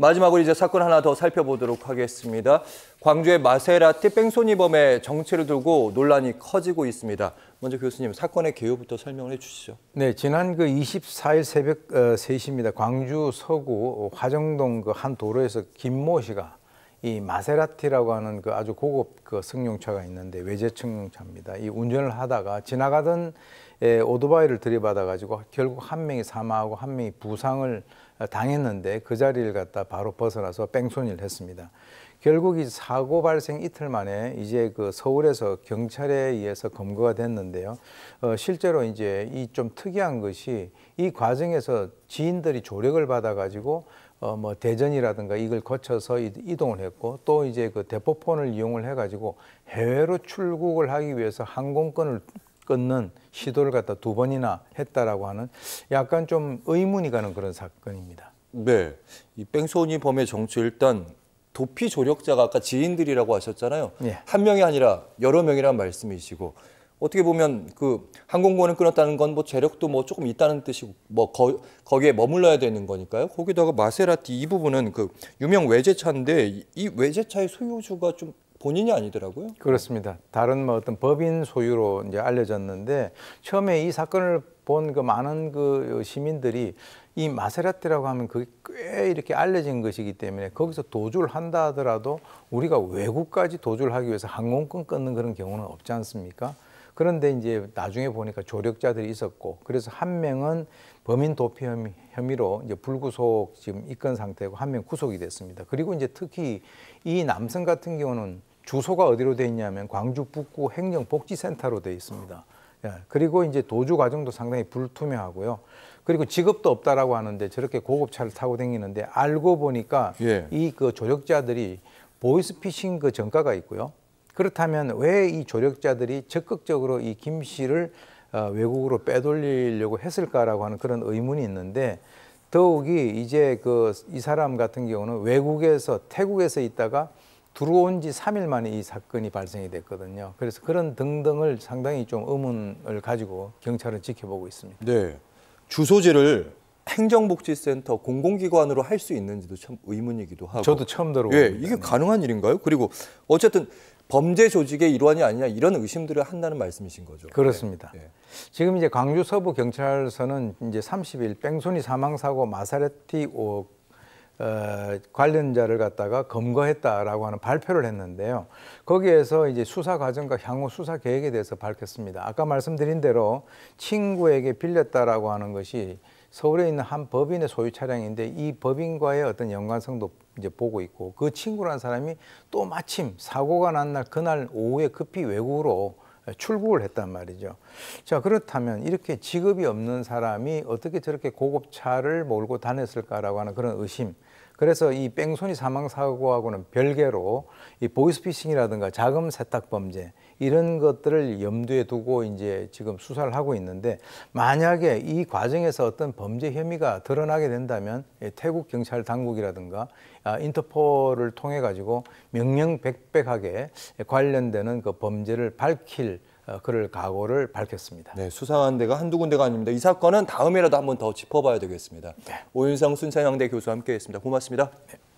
마지막으로 이제 사건 하나 더 살펴보도록 하겠습니다. 광주의 마세라티 뺑소니범의 정체를 두고 논란이 커지고 있습니다. 먼저 교수님 사건의 개요부터 설명을 해주시죠. 네, 지난 그 24일 새벽 3시입니다. 어, 광주 서구 화정동 그 한 도로에서 김모 씨가 이 마세라티라고 하는 그 아주 고급 그 승용차가 있는데 외제 승용차입니다. 이 운전을 하다가 지나가던 예, 오토바이를 들이받아 가지고 결국 한 명이 사망하고 한 명이 부상을 당했는데 그 자리를 갖다 바로 벗어나서 뺑소니를 했습니다. 결국 이 사고 발생 이틀 만에 이제 그 서울에서 경찰에 의해서 검거가 됐는데요. 어, 실제로 이제 이 좀 특이한 것이 이 과정에서 지인들이 조력을 받아가지고 어, 뭐 대전이라든가 이걸 거쳐서 이동을 했고 또 이제 그 대포폰을 이용을 해가지고 해외로 출국을 하기 위해서 항공권을 끊는 시도를 갖다 두 번이나 했다라고 하는 약간 좀 의문이 가는 그런 사건입니다. 네. 이 뺑소니 범의 정체 일단 도피 조력자가 아까 지인들이라고 하셨잖아요. 예. 한 명이 아니라 여러 명이라 말씀이시고 어떻게 보면 그 항공권을 끊었다는 건 뭐 재력도 뭐 조금 있다는 뜻이고 뭐 거, 거기에 머물러야 되는 거니까요. 거기다가 마세라티 이 부분은 그 유명 외제차인데 이 외제차의 소유주가 좀 본인이 아니더라고요. 그렇습니다. 다른 뭐 어떤 법인 소유로 이제 알려졌는데 처음에 이 사건을 본 그 많은 그 시민들이 이 마세라티라고 하면 그게 꽤 이렇게 알려진 것이기 때문에 거기서 도주를 한다 하더라도 우리가 외국까지 도주를 하기 위해서 항공권 끊는 그런 경우는 없지 않습니까? 그런데 이제 나중에 보니까 조력자들이 있었고 그래서 한 명은 범인 도피 혐의, 로 이제 불구속 지금 입건 상태고 한 명 구속이 됐습니다. 그리고 이제 특히 이 남성 같은 경우는 주소가 어디로 돼 있냐면 광주 북구 행정복지센터로 돼 있습니다. 예, 그리고 이제 도주 과정도 상당히 불투명하고요. 그리고 직업도 없다라고 하는데 저렇게 고급차를 타고 다니는데 알고 보니까 예. 이그 조력자들이 보이스피싱 그 전과가 있고요. 그렇다면 왜 이 조력자들이 적극적으로 이 김 씨를 어, 외국으로 빼돌리려고 했을까라고 하는 그런 의문이 있는데 더욱이 이제 그 이 사람 같은 경우는 외국에서 태국에서 있다가 들어온 지 3일 만에 이 사건이 발생이 됐거든요. 그래서 그런 등등을 상당히 좀 의문을 가지고 경찰은 지켜보고 있습니다. 네. 주소지를 행정복지센터 공공기관으로 할 수 있는지도 참 의문이기도 하고. 저도 처음 들어보고. 예, 이게 네. 가능한 일인가요? 그리고 어쨌든 범죄 조직의 일환이 아니냐 이런 의심들을 한다는 말씀이신 거죠. 그렇습니다. 네. 예. 지금 이제 광주 서부 경찰서는 이제 30일 뺑소니 사망 사고 마사레티 어, 관련자를 갖다가 검거했다라고 하는 발표를 했는데요. 거기에서 이제 수사 과정과 향후 수사 계획에 대해서 밝혔습니다. 아까 말씀드린 대로 친구에게 빌렸다라고 하는 것이 서울에 있는 한 법인의 소유 차량인데 이 법인과의 어떤 연관성도 이제 보고 있고 그 친구라는 사람이 또 마침 사고가 난 날 그날 오후에 급히 외국으로 출국을 했단 말이죠. 자, 그렇다면 이렇게 직업이 없는 사람이 어떻게 저렇게 고급차를 몰고 다녔을까라고 하는 그런 의심, 그래서 이 뺑소니 사망 사고하고는 별개로 이 보이스피싱이라든가 자금 세탁 범죄 이런 것들을 염두에 두고 이제 지금 수사를 하고 있는데 만약에 이 과정에서 어떤 범죄 혐의가 드러나게 된다면 예, 태국 경찰 당국이라든가 아, 인터폴을 통해 가지고 명명백백하게 관련되는 그 범죄를 밝힐 어, 그럴 각오를 밝혔습니다. 네, 수상한 데가 한두 군데가 아닙니다. 이 사건은 다음에라도 한 번 더 짚어봐야 되겠습니다. 네. 오윤상 순찬양대 교수와 함께했습니다. 고맙습니다. 네.